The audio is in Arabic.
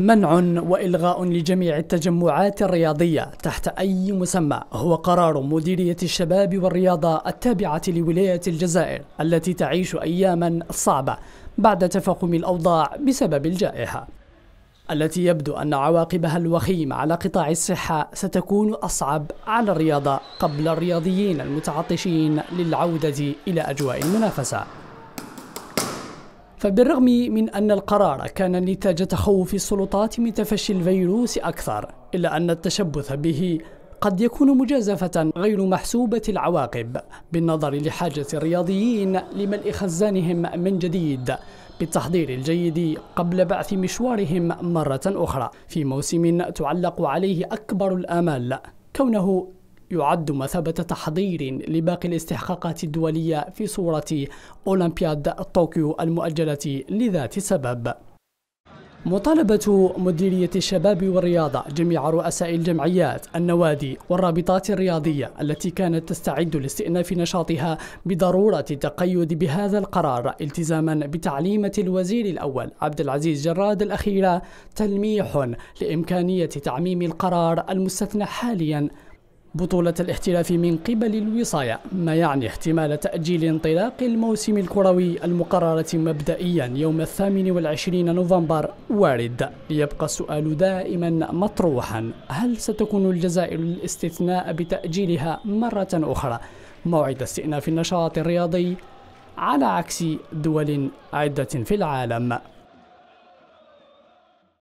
منع والغاء لجميع التجمعات الرياضيه تحت اي مسمى هو قرار مديريه الشباب والرياضه التابعه لولايه الجزائر التي تعيش اياما صعبه بعد تفاقم الاوضاع بسبب الجائحه التي يبدو ان عواقبها الوخيمه على قطاع الصحه ستكون اصعب على الرياضه قبل الرياضيين المتعطشين للعوده الى اجواء المنافسه فبالرغم من أن القرار كان نتاج تخوف السلطات من تفشي الفيروس أكثر إلا أن التشبث به قد يكون مجازفة غير محسوبة العواقب بالنظر لحاجة الرياضيين لملء خزانهم من جديد بالتحضير الجيد قبل بعث مشوارهم مرة أخرى في موسم تعلق عليه أكبر الآمال كونه يعد مثابة تحضير لباقي الاستحقاقات الدولية في صورة أولمبياد طوكيو المؤجلة لذات سبب مطالبة مديرية الشباب والرياضة جميع رؤساء الجمعيات النوادي والرابطات الرياضية التي كانت تستعد لاستئناف نشاطها بضرورة التقيد بهذا القرار التزاما بتعليمة الوزير الأول عبد العزيز جراد الأخيرة تلميح لإمكانية تعميم القرار المستثنى حاليا بطولة الاحتراف من قبل الوصاية ما يعني احتمال تأجيل انطلاق الموسم الكروي المقررة مبدئيا يوم الثامن والعشرين نوفمبر وارد يبقى السؤال دائما مطروحا هل ستكون الجزائر الاستثناء بتأجيلها مرة أخرى موعد استئناف النشاط الرياضي على عكس دول عدة في العالم